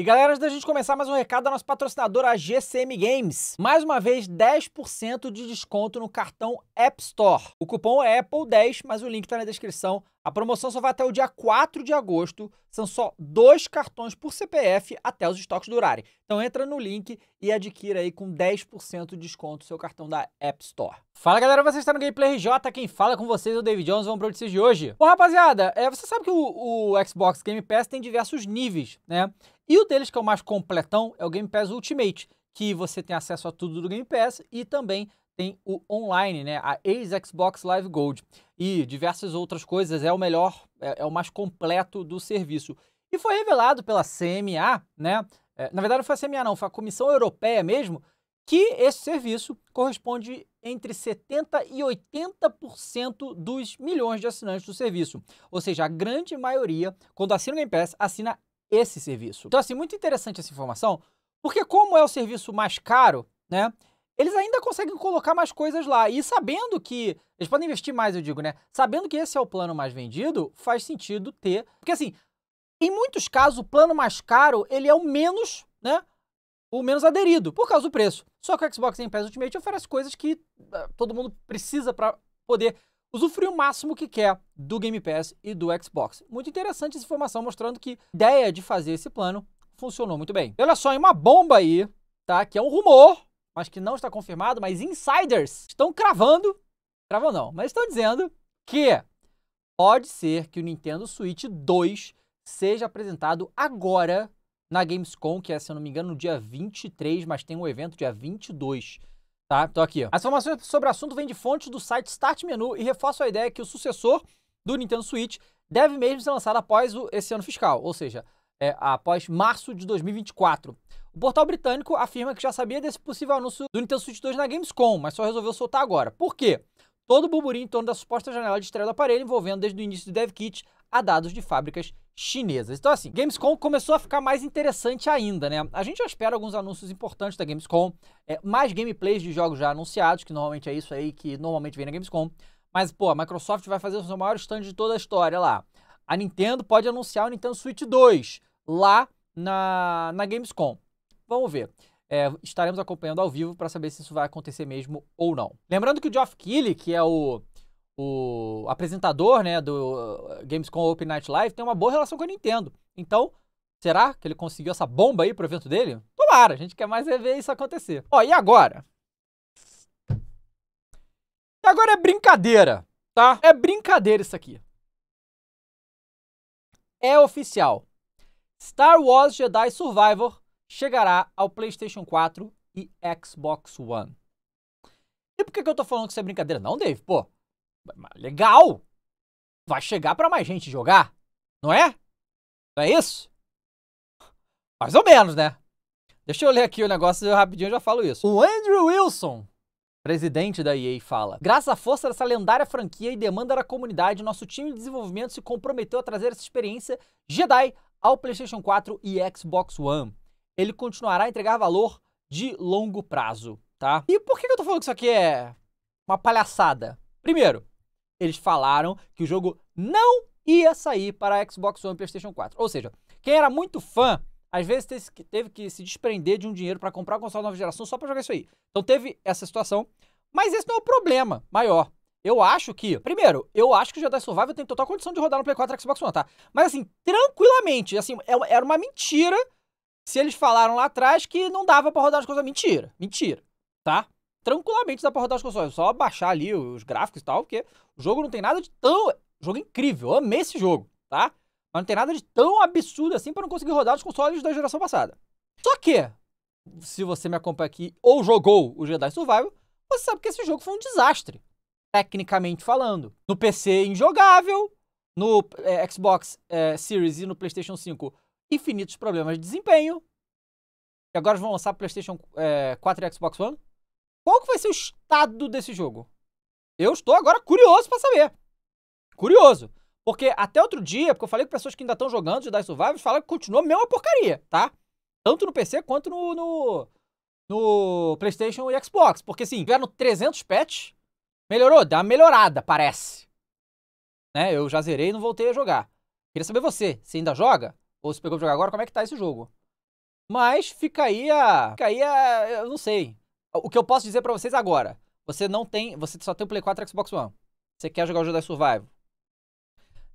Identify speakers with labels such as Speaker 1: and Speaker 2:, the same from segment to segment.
Speaker 1: E galera, antes da gente começar mais um recado da nossa patrocinadora, a GCM Games. Mais uma vez, 10% de desconto no cartão App Store. O cupom é Apple10, mas o link está na descrição. A promoção só vai até o dia 4 de agosto. São só dois cartões por CPF até os estoques durarem. Então entra no link e adquira aí com 10% de desconto seu cartão da App Store. Fala galera, você está no Gameplay RJ. Quem fala com vocês é o David Jones. Vamos para o de hoje. Bom, rapaziada, é, você sabe que o, o Xbox Game Pass tem diversos níveis, né? E o deles que é o mais completão é o Game Pass Ultimate, que você tem acesso a tudo do Game Pass e também tem o online, né? A ex-Xbox Live Gold e diversas outras coisas. É o melhor, é, é, o mais completo do serviço. E foi revelado pela CMA, né? É, na verdade, não foi a CMA, não, foi a Comissão Europeia mesmo, que esse serviço corresponde entre 70% e 80% dos milhões de assinantes do serviço. Ou seja, a grande maioria, quando assina o Game Pass, assina esse serviço. Então, assim, muito interessante essa informação, porque como é o serviço mais caro, né? Eles ainda conseguem colocar mais coisas lá. E sabendo que. Eles podem investir mais, eu digo, né? Sabendo que esse é o plano mais vendido, faz sentido ter. Porque, assim, em muitos casos, o plano mais caro, ele é o menos, né? O menos aderido, por causa do preço. Só que o Xbox Game Pass Ultimate oferece coisas que uh, todo mundo precisa para poder usufruir o máximo que quer do Game Pass e do Xbox. Muito interessante essa informação mostrando que a ideia de fazer esse plano funcionou muito bem. Olha só, uma bomba aí, tá? Que é um rumor, mas que não está confirmado, mas insiders estão cravando, cravando não, mas estão dizendo que pode ser que o Nintendo Switch 2 seja apresentado agora na Gamescom, que é, se eu não me engano, no dia 23, mas tem um evento dia 22 Tá? Então aqui, ó. As informações sobre o assunto vêm de fontes do site Start Menu e reforçam a ideia que o sucessor do Nintendo Switch deve mesmo ser lançado após o, esse ano fiscal, ou seja, é, após março de 2024. O portal britânico afirma que já sabia desse possível anúncio do Nintendo Switch 2 na Gamescom, mas só resolveu soltar agora. Por quê? Todo o burburinho em torno da suposta janela de estreia do aparelho, envolvendo desde o início do Dev Kit a dados de fábricas chinesas. Então, assim, Gamescom começou a ficar mais interessante ainda, né? A gente já espera alguns anúncios importantes da Gamescom, é, mais gameplays de jogos já anunciados, que normalmente é isso aí que normalmente vem na Gamescom. Mas, pô, a Microsoft vai fazer o seu maior stand de toda a história lá. A Nintendo pode anunciar o Nintendo Switch 2 lá na, na Gamescom. Vamos ver. É, estaremos acompanhando ao vivo para saber se isso vai acontecer mesmo ou não. Lembrando que o Geoff Keighley, que é o, o apresentador né, do eh, Gamescom Open Night Live tem uma boa relação com a Nintendo. Então, será que ele conseguiu essa bomba aí pro evento dele? Tomara, a gente quer mais é ver isso acontecer. Ó, e agora? E agora é brincadeira, tá? É brincadeira isso aqui. É oficial. Star Wars Jedi Survivor chegará ao PlayStation 4 e Xbox One. E por que, que eu tô falando que isso é brincadeira? Não, Dave, pô. Legal! Vai chegar para mais gente jogar, não é? Não é isso? Mais ou menos, né? Deixa eu ler aqui o negócio rapidinho, eu já falo isso. O Andrew Wilson, presidente da EA, fala: Graças à força dessa lendária franquia e demanda da comunidade, nosso time de desenvolvimento se comprometeu a trazer essa experiência Jedi ao PlayStation 4 e Xbox One. Ele continuará a entregar valor de longo prazo, tá? E por que eu tô falando que isso aqui é uma palhaçada? Primeiro, eles falaram que o jogo não ia sair para Xbox One e PlayStation 4. Ou seja, quem era muito fã, às vezes teve que se desprender de um dinheiro para comprar o console nova geração só para jogar isso aí. Então teve essa situação, mas esse não é o problema maior. Eu acho que, primeiro, eu acho que o Jedi Survival tem total condição de rodar no Play 4 e Xbox One, tá? Mas assim, tranquilamente, assim, é, era uma mentira se eles falaram lá atrás que não dava para rodar as coisas. Mentira, mentira, tá? tranquilamente dá pra rodar os consoles. Só baixar ali os gráficos e tal, porque o jogo não tem nada de tão. Jogo incrível, eu amei esse jogo, tá? Mas não tem nada de tão absurdo assim para não conseguir rodar os consoles da geração passada. Só que, se você me acompanha aqui ou jogou o Jedi Survival, você sabe que esse jogo foi um desastre, tecnicamente falando. No PC, injogável. No é, Xbox é, Series e no PlayStation 5, infinitos problemas de desempenho. E agora vão lançar PlayStation é, 4 e Xbox One qual que vai ser o estado desse jogo? Eu estou agora curioso para saber. Curioso. Porque até outro dia, porque eu falei com pessoas que ainda estão jogando Jedi Survivor, falaram que continua a mesma porcaria, tá? Tanto no PC quanto no, no, no PlayStation e Xbox. Porque, sim, tiveram 300 patches, melhorou, dá uma melhorada, parece. Né? Eu já zerei e não voltei a jogar. Queria saber você, se ainda joga? Ou se pegou pra jogar agora, como é que tá esse jogo? Mas fica aí a. Fica aí a. Eu não sei. O que eu posso dizer para vocês agora, você não tem, você só tem o Play 4 e Xbox One. Você quer jogar o Jedi Survival?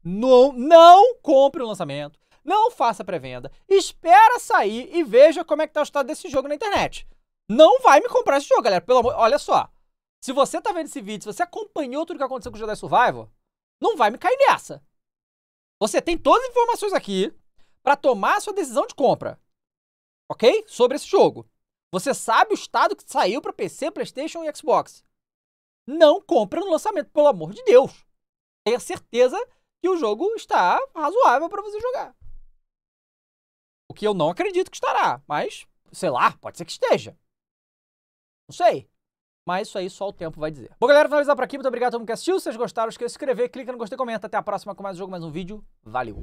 Speaker 1: Não, não compre o lançamento, não faça pré-venda, espera sair e veja como é que tá o estado desse jogo na internet. Não vai me comprar esse jogo, galera, pelo amor, olha só. Se você tá vendo esse vídeo, se você acompanhou tudo que aconteceu com o Jedi Survival, não vai me cair nessa. Você tem todas as informações aqui para tomar a sua decisão de compra. OK? Sobre esse jogo. Você sabe o estado que saiu para PC, PlayStation e Xbox. Não compra no lançamento, pelo amor de Deus. Tenha certeza que o jogo está razoável para você jogar. O que eu não acredito que estará, mas sei lá, pode ser que esteja. Não sei. Mas isso aí só o tempo vai dizer. Bom, galera, finalizar por aqui. Muito obrigado a todo mundo que assistiu. Se vocês gostaram, esqueça de se inscrever, clica no gostei, comenta. Até a próxima com mais um jogo, mais um vídeo. Valeu!